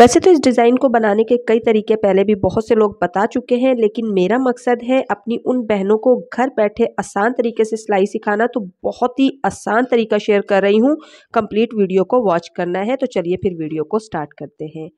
वैसे तो इस डिज़ाइन को बनाने के कई तरीके पहले भी बहुत से लोग बता चुके हैं लेकिन मेरा मकसद है अपनी उन बहनों को घर बैठे आसान तरीके से सिलाई सिखाना तो बहुत ही आसान तरीका शेयर कर रही हूँ कंप्लीट वीडियो को वॉच करना है तो चलिए फिर वीडियो को स्टार्ट करते हैं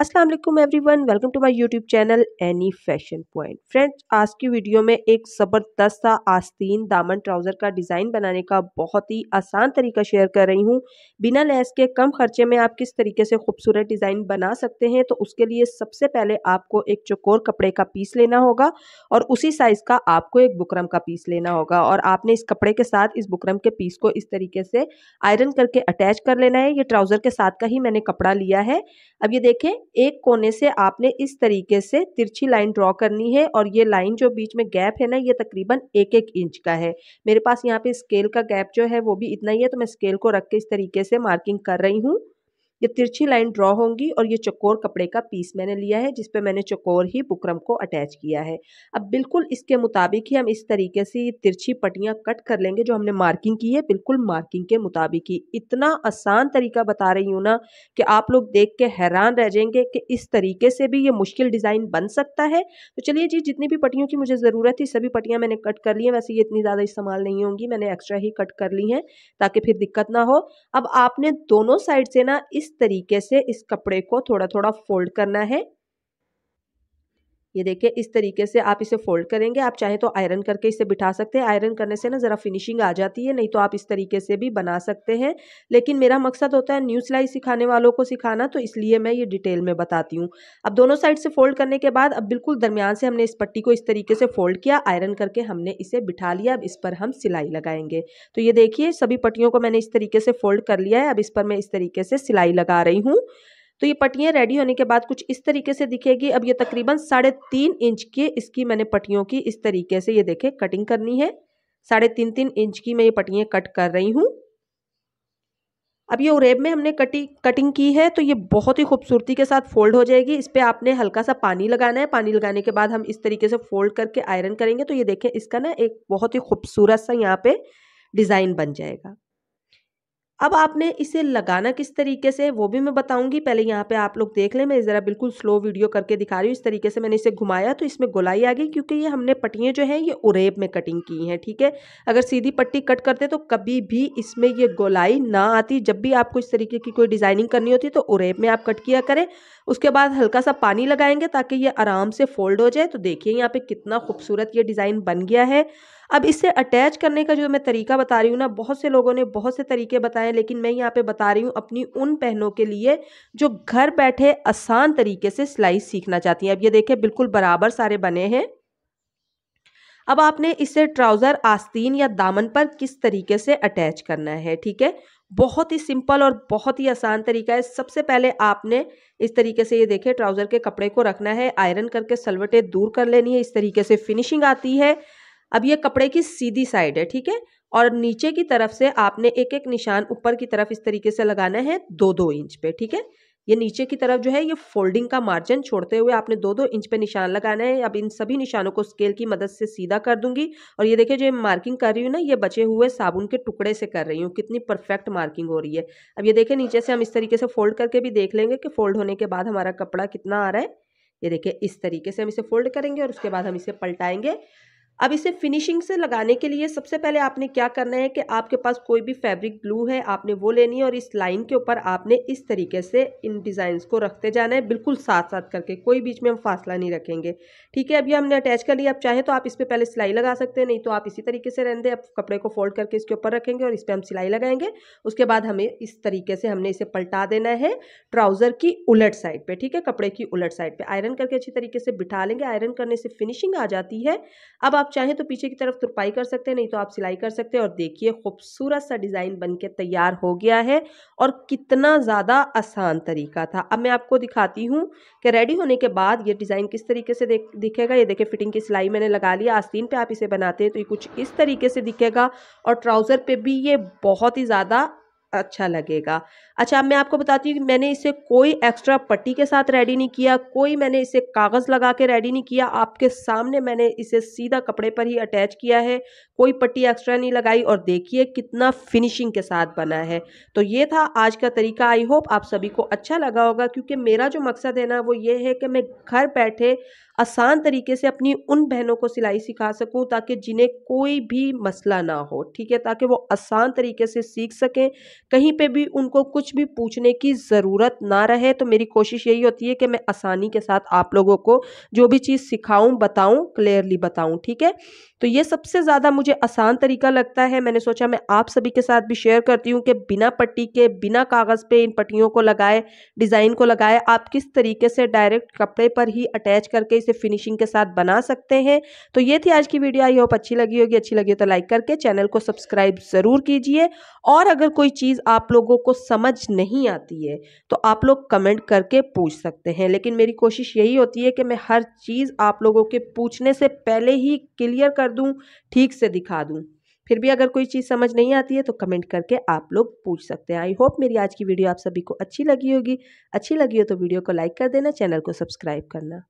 अस्सलाम वालेकुम everyone welcome to my YouTube channel any fashion point friends आज की वीडियो में एक ज़बरदस्त सा आस्तीन दामन ट्राउज़र का डिज़ाइन बनाने का बहुत ही आसान तरीका शेयर कर रही हूँ बिना लैस के कम खर्चे में आप किस तरीके से खूबसूरत डिज़ाइन बना सकते हैं तो उसके लिए सबसे पहले आपको एक चकोर कपड़े का पीस लेना होगा और उसी साइज़ का आपको एक बुकरम का पीस लेना होगा और आपने इस कपड़े के साथ इस बुकरम के पीस को इस तरीके से आयरन करके अटैच कर लेना है ये ट्राउज़र के साथ का ही मैंने कपड़ा लिया है अब ये देखें एक कोने से आपने इस तरीके से तिरछी लाइन ड्रॉ करनी है और ये लाइन जो बीच में गैप है ना ये तकरीबन एक एक इंच का है मेरे पास यहाँ पे स्केल का गैप जो है वो भी इतना ही है तो मैं स्केल को रख के इस तरीके से मार्किंग कर रही हूँ ये तिरछी लाइन ड्रॉ होंगी और ये चकोर कपड़े का पीस मैंने लिया है जिसपे मैंने चकोर ही बुकरम को अटैच किया है अब बिल्कुल इसके मुताबिक ही हम इस तरीके से ये तिरछी पट्टियाँ कट कर लेंगे जो हमने मार्किंग की है बिल्कुल मार्किंग के मुताबिक ही इतना आसान तरीका बता रही हूँ ना कि आप लोग देख के हैरान रह जाएंगे कि इस तरीके से भी ये मुश्किल डिज़ाइन बन सकता है तो चलिए जी जितनी भी पट्टियों की मुझे ज़रूरत थी सभी पट्टियाँ मैंने कट कर ली हैं वैसे ये इतनी ज़्यादा इस्तेमाल नहीं होंगी मैंने एक्स्ट्रा ही कट कर ली हैं ताकि फिर दिक्कत ना हो अब आपने दोनों साइड से ना इस तरीके से इस कपड़े को थोड़ा थोड़ा फोल्ड करना है ये देखिए इस तरीके से आप इसे फोल्ड करेंगे आप चाहे तो आयरन करके इसे बिठा सकते हैं आयरन करने से ना ज़रा फिनिशिंग आ जाती है नहीं तो आप इस तरीके से भी बना सकते हैं लेकिन मेरा मकसद होता है न्यू सिलाई सिखाने वालों को सिखाना तो इसलिए मैं ये डिटेल में बताती हूँ अब दोनों साइड से फोल्ड करने के बाद अब बिल्कुल दरमियान से हमने इस पट्टी को इस तरीके से फोल्ड किया आयरन करके हमने इसे बिठा लिया अब इस पर हम सिलाई लगाएंगे तो ये देखिए सभी पट्टियों को मैंने इस तरीके से फोल्ड कर लिया है अब इस पर मैं इस तरीके से सिलाई लगा रही हूँ तो ये पट्टियाँ रेडी होने के बाद कुछ इस तरीके से दिखेगी अब ये तकरीबन साढ़े तीन इंच की इसकी मैंने पट्टियों की इस तरीके से ये देखें कटिंग करनी है साढ़े तीन तीन इंच की मैं ये पट्टियाँ कट कर रही हूँ अब ये उरेब में हमने कटी कटिंग की है तो ये बहुत ही खूबसूरती के साथ फोल्ड हो जाएगी इस पर आपने हल्का सा पानी लगाना है पानी लगाने के बाद हम इस तरीके से फोल्ड करके आयरन करेंगे तो ये देखें इसका ना एक बहुत ही खूबसूरत सा यहाँ पे डिज़ाइन बन जाएगा अब आपने इसे लगाना किस तरीके से वो भी मैं बताऊंगी पहले यहाँ पे आप लोग देख लें मैं ज़रा बिल्कुल स्लो वीडियो करके दिखा रही हूँ इस तरीके से मैंने इसे घुमाया तो इसमें गोलाई आ गई क्योंकि ये हमने पट्टियाँ जो हैं ये उरेब में कटिंग की हैं ठीक है अगर सीधी पट्टी कट करते तो कभी भी इसमें ये गोलाई ना आती जब भी आपको इस तरीके की कोई डिज़ाइनिंग करनी होती तो उरेब में आप कट किया करें उसके बाद हल्का सा पानी लगाएंगे ताकि ये आराम से फोल्ड हो जाए तो देखिए यहाँ पर कितना खूबसूरत ये डिज़ाइन बन गया है अब इसे अटैच करने का जो मैं तरीका बता रही हूँ ना बहुत से लोगों ने बहुत से तरीके बताए लेकिन मैं यहाँ पे बता रही हूँ अपनी उन पहनों के लिए जो घर बैठे आसान तरीके से सिलाई सीखना चाहती हैं अब ये देखें बिल्कुल बराबर सारे बने हैं अब आपने इसे ट्राउज़र आस्तीन या दामन पर किस तरीके से अटैच करना है ठीक है बहुत ही सिंपल और बहुत ही आसान तरीका है सबसे पहले आपने इस तरीके से ये देखें ट्राउज़र के कपड़े को रखना है आयरन करके सलवटें दूर कर लेनी है इस तरीके से फिनिशिंग आती है अब ये कपड़े की सीधी साइड है ठीक है और नीचे की तरफ से आपने एक एक निशान ऊपर की तरफ इस तरीके से लगाना है दो दो इंच पे ठीक है ये नीचे की तरफ जो है ये फोल्डिंग का मार्जिन छोड़ते हुए आपने दो दो इंच पे निशान लगाना है अब इन सभी निशानों को स्केल की मदद से सीधा कर दूंगी और ये देखिए जो मार्किंग कर रही हूँ ना ये बचे हुए साबुन के टुकड़े से कर रही हूँ कितनी परफेक्ट मार्किंग हो रही है अब ये देखिए नीचे से हम इस तरीके से फोल्ड करके भी देख लेंगे कि फोल्ड होने के बाद हमारा कपड़ा कितना आ रहा है ये देखिए इस तरीके से हम इसे फोल्ड करेंगे और उसके बाद हम इसे पलटाएंगे अब इसे फिनिशिंग से लगाने के लिए सबसे पहले आपने क्या करना है कि आपके पास कोई भी फैब्रिक ग्लू है आपने वो लेनी है और इस लाइन के ऊपर आपने इस तरीके से इन डिज़ाइंस को रखते जाना है बिल्कुल साथ साथ करके कोई बीच में हम फासला नहीं रखेंगे ठीक है अभी हमने अटैच कर लिया आप चाहे तो आप इस पर पहले सिलाई लगा सकते हैं नहीं तो आप इसी तरीके से रहने दें आप कपड़े को फोल्ड करके इसके ऊपर रखेंगे और इस पर हम सिलाई लगाएंगे उसके बाद हमें इस तरीके से हमने इसे पलटा देना है ट्राउज़र की उलट साइड पर ठीक है कपड़े की उलट साइड पर आयरन करके अच्छी तरीके से बिठा लेंगे आयरन करने से फिनिशिंग आ जाती है अब आप चाहें तो पीछे की तरफ तुरपाई कर सकते हैं नहीं तो आप सिलाई कर सकते हैं और देखिए खूबसूरत सा डिज़ाइन बन के तैयार हो गया है और कितना ज़्यादा आसान तरीका था अब मैं आपको दिखाती हूँ कि रेडी होने के बाद ये डिज़ाइन किस तरीके से देख दिखेगा ये देखिए फिटिंग की सिलाई मैंने लगा लिया आस्तीन पर आप इसे बनाते हैं तो ये कुछ इस तरीके से दिखेगा और ट्राउज़र पर भी ये बहुत ही ज़्यादा अच्छा लगेगा अच्छा अब मैं आपको बताती हूँ कि मैंने इसे कोई एक्स्ट्रा पट्टी के साथ रेडी नहीं किया कोई मैंने इसे कागज़ लगा के रेडी नहीं किया आपके सामने मैंने इसे सीधा कपड़े पर ही अटैच किया है कोई पट्टी एक्स्ट्रा नहीं लगाई और देखिए कितना फिनिशिंग के साथ बना है तो ये था आज का तरीका आई होप आप सभी को अच्छा लगा होगा क्योंकि मेरा जो मकसद है ना वो ये है कि मैं घर बैठे आसान तरीके से अपनी उन बहनों को सिलाई सिखा सकूं ताकि जिन्हें कोई भी मसला ना हो ठीक है ताकि वो आसान तरीके से सीख सकें कहीं पे भी उनको कुछ भी पूछने की ज़रूरत ना रहे तो मेरी कोशिश यही होती है कि मैं आसानी के साथ आप लोगों को जो भी चीज़ सिखाऊँ बताऊँ क्लियरली बताऊँ ठीक है तो ये सबसे ज़्यादा मुझे आसान तरीका लगता है मैंने सोचा मैं आप सभी के साथ भी शेयर करती हूँ कि बिना पट्टी के बिना कागज़ पे इन पट्टियों को लगाए डिज़ाइन को लगाए आप किस तरीके से डायरेक्ट कपड़े पर ही अटैच करके इसे फिनिशिंग के साथ बना सकते हैं तो ये थी आज की वीडियो आई होप अच्छी लगी होगी अच्छी लगी हो तो लाइक करके चैनल को सब्सक्राइब ज़रूर कीजिए और अगर कोई चीज़ आप लोगों को समझ नहीं आती है तो आप लोग कमेंट करके पूछ सकते हैं लेकिन मेरी कोशिश यही होती है कि मैं हर चीज़ आप लोगों के पूछने से पहले ही क्लियर कर दूँ ठीक से दिखा दूँ फिर भी अगर कोई चीज़ समझ नहीं आती है तो कमेंट करके आप लोग पूछ सकते हैं आई होप मेरी आज की वीडियो आप सभी को अच्छी लगी होगी अच्छी लगी हो तो वीडियो को लाइक कर देना चैनल को सब्सक्राइब करना